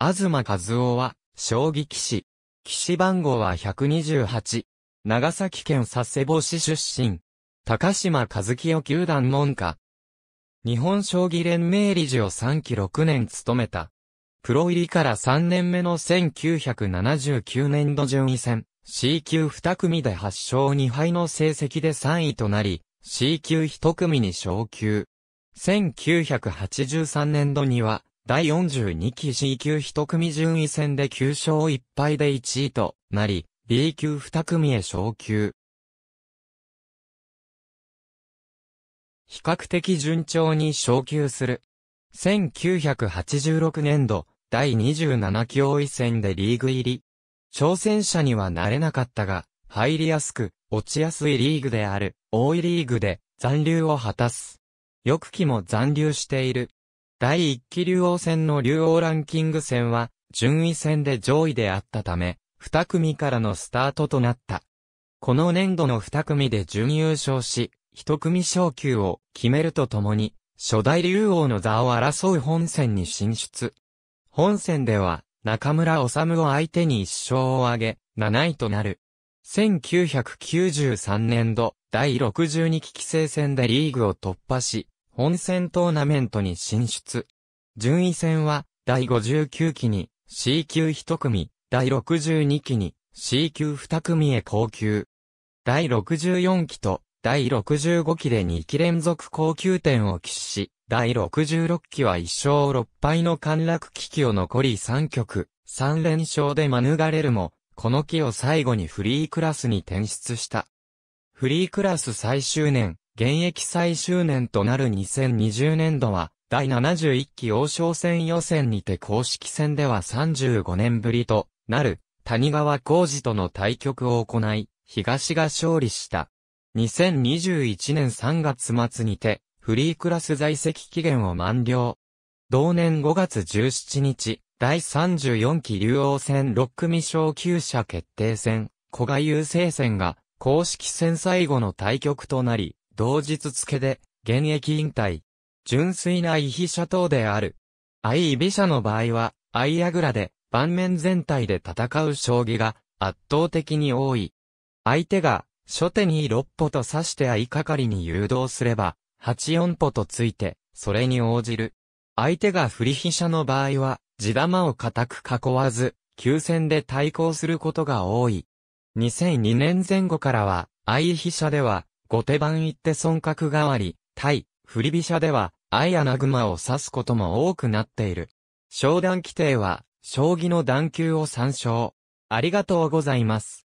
東和夫は、将棋騎士。騎士番号は128。長崎県佐世保市出身。高島和清球団門下。日本将棋連盟理事を3期6年務めた。プロ入りから3年目の1979年度順位戦、C 級2組で8勝2敗の成績で3位となり、C 級1組に昇級。1983年度には、第42期 C 級1組順位戦で9勝1敗で1位となり、B 級2組へ昇級。比較的順調に昇級する。1986年度、第27期王位戦でリーグ入り。挑戦者にはなれなかったが、入りやすく、落ちやすいリーグである、大井リーグで残留を果たす。翌期も残留している。第1期竜王戦の竜王ランキング戦は、順位戦で上位であったため、2組からのスタートとなった。この年度の2組で準優勝し、1組昇級を決めるとともに、初代竜王の座を争う本戦に進出。本戦では、中村治を相手に一勝を挙げ、7位となる。1993年度、第62期規制戦でリーグを突破し、本戦トーナメントに進出。順位戦は、第59期に C 級1組、第62期に C 級2組へ降級。第64期と第65期で2期連続降級点を喫し、第66期は1勝6敗の陥落危機を残り3局、3連勝で免れるも、この期を最後にフリークラスに転出した。フリークラス最終年、現役最終年となる2020年度は、第71期王将戦予選にて公式戦では35年ぶりとなる、谷川浩二との対局を行い、東が勝利した。2021年3月末にて、フリークラス在籍期限を満了。同年5月17日、第34期竜王戦6組昇級者決定戦、小賀優勢戦が、公式戦最後の対局となり、同日付で、現役引退。純粋な異飛車等である。相居飛車の場合は、相矢倉で、盤面全体で戦う将棋が、圧倒的に多い。相手が、初手に6歩と指して相掛かりに誘導すれば、84歩とついて、それに応じる。相手が振り飛車の場合は、地玉を固く囲わず、急戦で対抗することが多い。2002年前後からは、相飛車では、後手番行って損角代わり、対、振り飛車では、愛穴熊を指すことも多くなっている。商談規定は、将棋の段級を参照。ありがとうございます。